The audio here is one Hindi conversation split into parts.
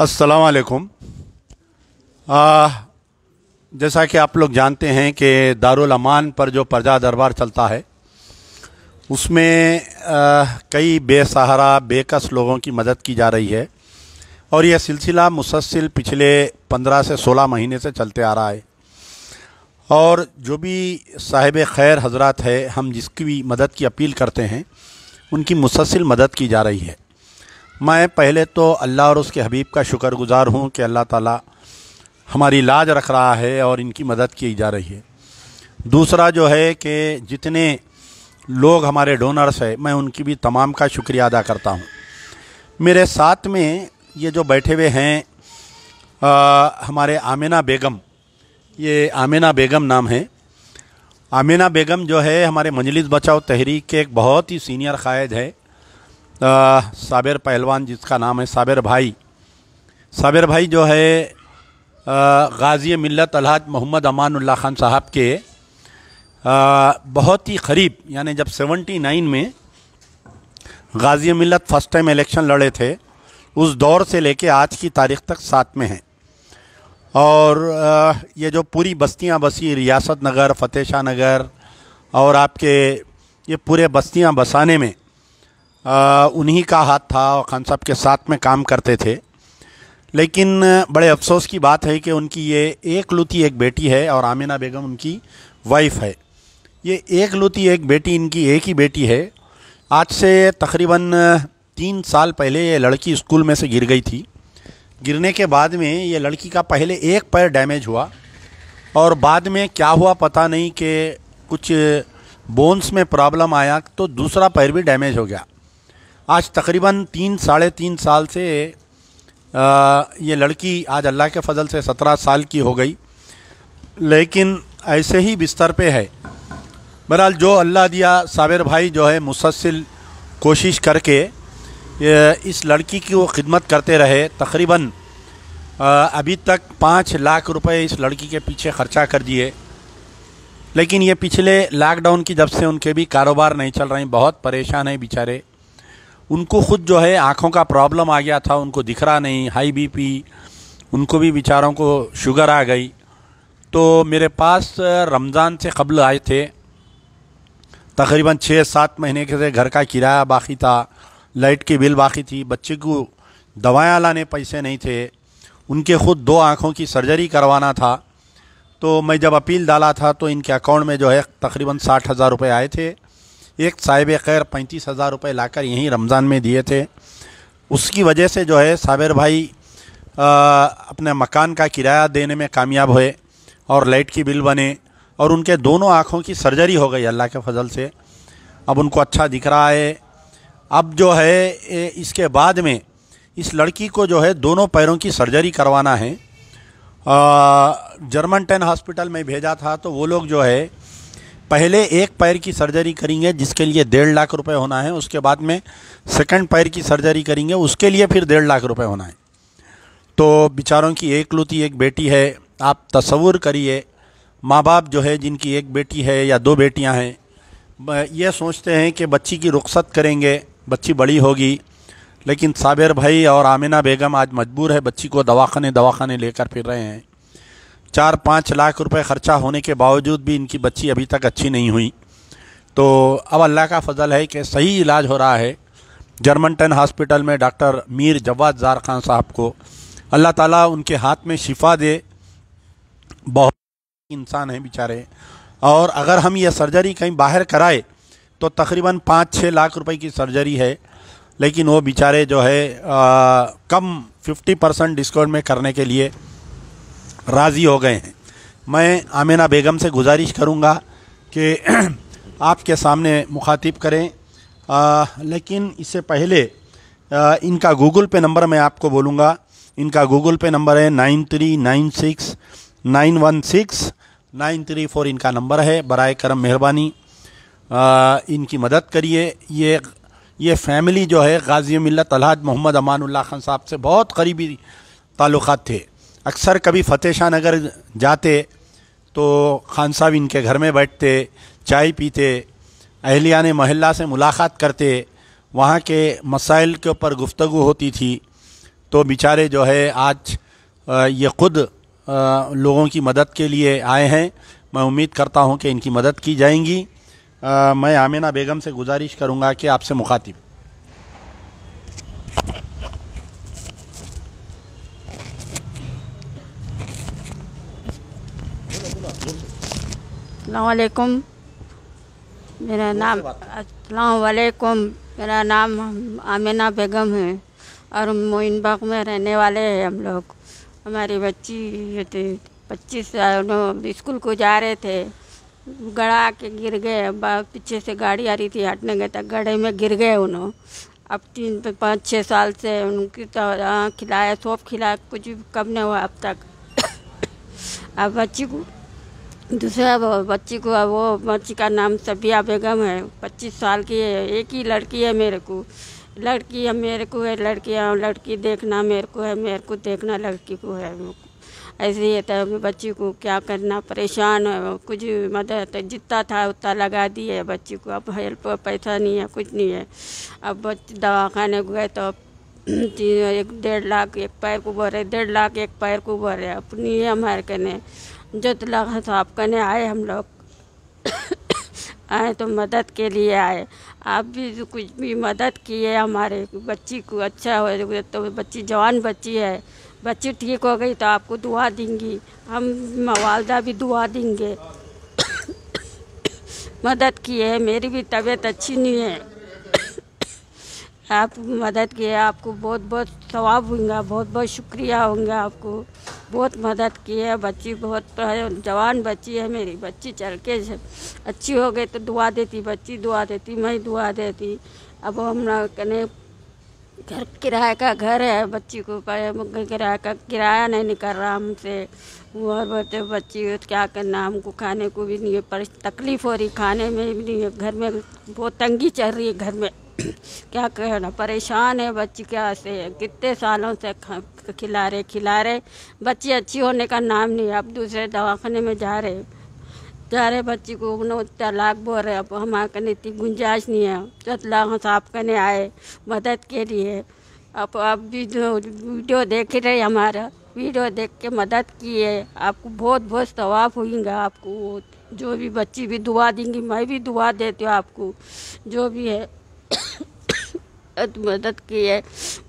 अस्सलाम जैसा कि आप लोग जानते हैं कि दारुल अमान पर जो प्रजा दरबार चलता है उसमें कई बेसहारा बेकस लोगों की मदद की जा रही है और यह सिलसिला मुसलसिल पिछले 15 से 16 महीने से चलते आ रहा है और जो भी साहिब खैर हजरत है हम जिसकी भी मदद की अपील करते हैं उनकी मुसलसिल मदद की जा रही है मैं पहले तो अल्लाह और उसके हबीब का शुक्रगुजार हूँ कि अल्लाह ताला हमारी लाज रख रहा है और इनकी मदद की जा रही है दूसरा जो है कि जितने लोग हमारे डोनर्स हैं मैं उनकी भी तमाम का शुक्रिया अदा करता हूँ मेरे साथ में ये जो बैठे हुए हैं आ, हमारे आमिना बेगम ये आमिना बेगम नाम है आमिना बेगम जो है हमारे मजलिस बचाओ तहरीक के एक बहुत ही सीनियर कायद है साबिर पहलवान जिसका नाम है साबिर भाई साबिर भाई जो है गाजी मिलत अलहाज मोहम्मद अमानुल्ला खान साहब के आ, बहुत ही करीब यानी जब 79 में गाजी मिलत फर्स्ट टाइम इलेक्शन लड़े थे उस दौर से लेके आज की तारीख तक साथ में हैं और आ, ये जो पूरी बस्तियां बसी रियासत नगर फतेह शाह नगर और आपके ये पूरे बस्तियां बसाने में उन्हीं का हाथ था और खान साहब के साथ में काम करते थे लेकिन बड़े अफसोस की बात है कि उनकी ये एक लुती एक बेटी है और आमिना बेगम उनकी वाइफ है ये एक लुती एक बेटी इनकी एक ही बेटी है आज से तकरीबन तीन साल पहले ये लड़की स्कूल में से गिर गई थी गिरने के बाद में ये लड़की का पहले एक पैर डैमेज हुआ और बाद में क्या हुआ पता नहीं कि कुछ बोन्स में प्रॉब्लम आया तो दूसरा पैर भी डैमेज हो गया आज तकरीबन तीन साढ़े तीन साल से आ, ये लड़की आज अल्लाह के फजल से सत्रह साल की हो गई लेकिन ऐसे ही बिस्तर पे है बहरहाल जो अल्लाह दिया साबिर भाई जो है मुसलसिल कोशिश करके इस लड़की की वो खिदमत करते रहे तकरीबन अभी तक पाँच लाख रुपए इस लड़की के पीछे ख़र्चा कर दिए लेकिन ये पिछले लॉकडाउन की जब से उनके भी कारोबार नहीं चल रहे बहुत परेशान हैं बेचारे उनको खुद जो है आँखों का प्रॉब्लम आ गया था उनको दिख रहा नहीं हाई बीपी उनको भी बेचारों को शुगर आ गई तो मेरे पास रमज़ान से कबल आए थे तकरीबन छः सात महीने के से घर का किराया बाकी था लाइट की बिल बाकी थी बच्चे को दवाया लाने पैसे नहीं थे उनके ख़ुद दो आँखों की सर्जरी करवाना था तो मैं जब अपील डाला था तो इनके अकाउंट में जो है तकरीबन साठ हज़ार रुपये आए थे एक साहिब खैर पैंतीस हज़ार रुपये लाकर यहीं रमज़ान में दिए थे उसकी वजह से जो है साबिर भाई आ, अपने मकान का किराया देने में कामयाब हुए और लाइट की बिल बने और उनके दोनों आँखों की सर्जरी हो गई अल्लाह के फजल से अब उनको अच्छा दिख रहा है अब जो है इसके बाद में इस लड़की को जो है दोनों पैरों की सर्जरी करवाना है जर्मन टेन हॉस्पिटल में भेजा था तो वो लोग जो है पहले एक पैर की सर्जरी करेंगे जिसके लिए डेढ़ लाख रुपए होना है उसके बाद में सेकंड पैर की सर्जरी करेंगे उसके लिए फिर डेढ़ लाख रुपए होना है तो बिचारों की एक लुती एक बेटी है आप तस्वुर करिए माँ बाप जो है जिनकी एक बेटी है या दो बेटियाँ हैं ये सोचते हैं कि बच्ची की रुख्सत करेंगे बच्ची बड़ी होगी लेकिन साबिर भाई और आमिना बेगम आज मजबूर है बच्ची को दवाखाने दवाखाने लेकर फिर रहे हैं चार पाँच लाख रुपए ख़र्चा होने के बावजूद भी इनकी बच्ची अभी तक अच्छी नहीं हुई तो अब अल्लाह का फजल है कि सही इलाज हो रहा है जर्मनटन हॉस्पिटल में डॉक्टर मीर जवाद जार खान साहब को अल्लाह ताला उनके हाथ में शिफा दे बहुत इंसान हैं बेचारे और अगर हम यह सर्जरी कहीं बाहर कराए तो तकरीबन पाँच छः लाख रुपए की सर्जरी है लेकिन वो बेचारे जो है आ, कम फिफ्टी परसेंट डिस्काउंट में करने के लिए राज़ी हो गए हैं मैं आमिना बेगम से गुजारिश करूँगा कि आपके सामने मुखातिब करें आ, लेकिन इससे पहले आ, इनका गूगल पे नंबर मैं आपको बोलूँगा इनका गूगल पे नंबर है nine three nine six nine one six nine three four इनका नंबर है बर करम मेहरबानी इनकी मदद करिए ये ये फैमिली जो है गाजी मिल्लत अलहद मोहम्मद अमानुल्ला खान साहब से बहुत करीबी ताल्लुक़ थे अक्सर कभी फतेह शाह नगर जाते तो खान साहब इनके घर में बैठते चाय पीते अहलिया ने महल्ला से मुलाकात करते वहाँ के मसाइल के ऊपर गुफ्तु होती थी तो बेचारे जो है आज ये ख़ुद लोगों की मदद के लिए आए हैं मैं उम्मीद करता हूँ कि इनकी मदद की जाएंगी आ, मैं आमिना बेगम से गुजारिश करूँगा कि आपसे मुखातिब अलकुम मेरा नाम अलकुम मेरा नाम आमिना बेगम है और मोइनबाग में रहने वाले हैं हम लोग हमारी बच्ची थी तो पच्चीस स्कूल को जा रहे थे गड़ा के गिर गए पीछे से गाड़ी आ रही थी हटने गए तक गड़े में गिर गए उन्होंने अब तीन तो पाँच छः साल से उनकी तो खिलाया सौंप खिलाया कुछ भी कम नहीं हुआ अब तक अब बच्ची को दूसरा बच्ची को वो बच्ची का नाम सबिया बेगम है पच्चीस साल की है एक ही लड़की है मेरे को लड़की है मेरे को है लड़की है लड़की देखना मेरे को है मेरे को देखना लड़की को है ऐसे ही तो बच्ची को क्या करना परेशान है कुछ मदद तो जितना था उतना लगा दिए बच्ची को अब हेल्प पैसा नहीं है कुछ नहीं है अब बच्चे दवाखाने गए तो एक डेढ़ लाख एक पैर को भरे डेढ़ लाख एक पैर को भरे अपनी है हमारे कहने जो तलग है तो आप कहने आए हम लोग आए तो मदद के लिए आए आप भी कुछ भी मदद किए हमारे बच्ची को अच्छा हो तो बच्ची जवान बच्ची है बच्ची ठीक हो गई तो आपको दुआ देंगी हम वालदा भी दुआ देंगे मदद की है मेरी भी तबीयत अच्छी नहीं है आप मदद किए आपको बहुत बहुत सवाब होगा बहुत बहुत शुक्रिया होगा आपको बहुत मदद की है बच्ची बहुत जवान बच्ची है मेरी बच्ची चल के अच्छी हो गई तो दुआ देती बच्ची दुआ देती मैं दुआ देती अब हम कने घर किराए का घर है बच्ची को किराए का किराया नहीं निकल रहा हमसे वो बोलते बच्ची क्या करना हमको खाने को भी नहीं है पर तकलीफ़ हो रही खाने में भी नहीं है घर में बहुत तंगी चल रही है घर में क्या कहना परेशान है बच्ची क्या से कितने सालों से खिला रहे खिला रहे बच्ची अच्छी होने का नाम नहीं अब दूसरे दवाखाने में जा रहे जा रहे बच्ची को उन्होंने तलाक बोल रहे अब हमारे कने इतनी गुंजाइश नहीं है हम साफ करने आए मदद के लिए अब आप वीडियो देख रहे हमारा वीडियो देख के मदद की है आपको बहुत बहुत स्वाब होगा आपको जो भी बच्ची भी दुआ देंगी मैं भी दुआ देती हूँ आपको जो भी है मदद की है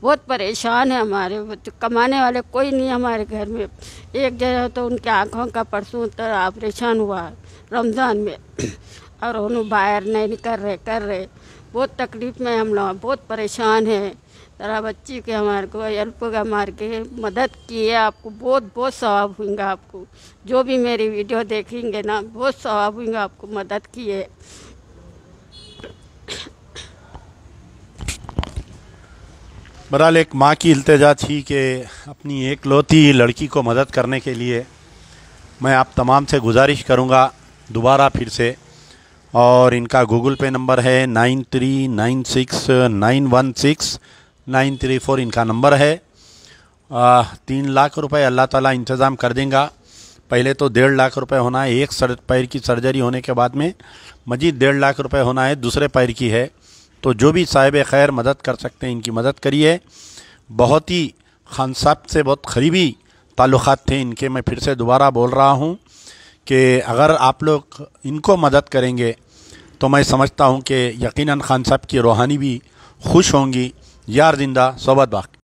बहुत परेशान है हमारे कमाने वाले कोई नहीं हमारे घर में एक जगह तो उनके आँखों का परसों तर ऑपरेशन हुआ रमज़ान में और उन्होंने बाहर नहीं कर रहे कर रहे बहुत तकलीफ में हम लोग बहुत परेशान हैं तरह बच्ची के हमारे को हेल्प मार के मदद की है आपको बहुत बहुत स्वभाव हुएगा आपको जो भी मेरी वीडियो देखेंगे ना बहुत स्वभाव हुएगा आपको मदद की है बहरहाल एक माँ की अल्तजा थी कि अपनी एक लौती लड़की को मदद करने के लिए मैं आप तमाम से गुजारिश करूँगा दोबारा फिर से और इनका गूगल पे नंबर है nine three nine six nine one six nine three four इनका नंबर है आ, तीन लाख रुपए अल्लाह ताला इंतज़ाम कर देगा पहले तो डेढ़ लाख रुपए होना है एक सर पैर की सर्जरी होने के बाद में मजीद डेढ़ लाख रुपए होना है दूसरे पैर की है तो जो भी साहिब खैर मदद कर सकते हैं इनकी मदद करिए बहुत ही खान साहब से बहुत करीबी ताल्लुक़ थे इनके मैं फिर से दोबारा बोल रहा हूँ कि अगर आप लोग इनको मदद करेंगे तो मैं समझता हूँ कि यकीनन खान साहब की रूहानी भी खुश होंगी यार जिंदा सोबत बाकी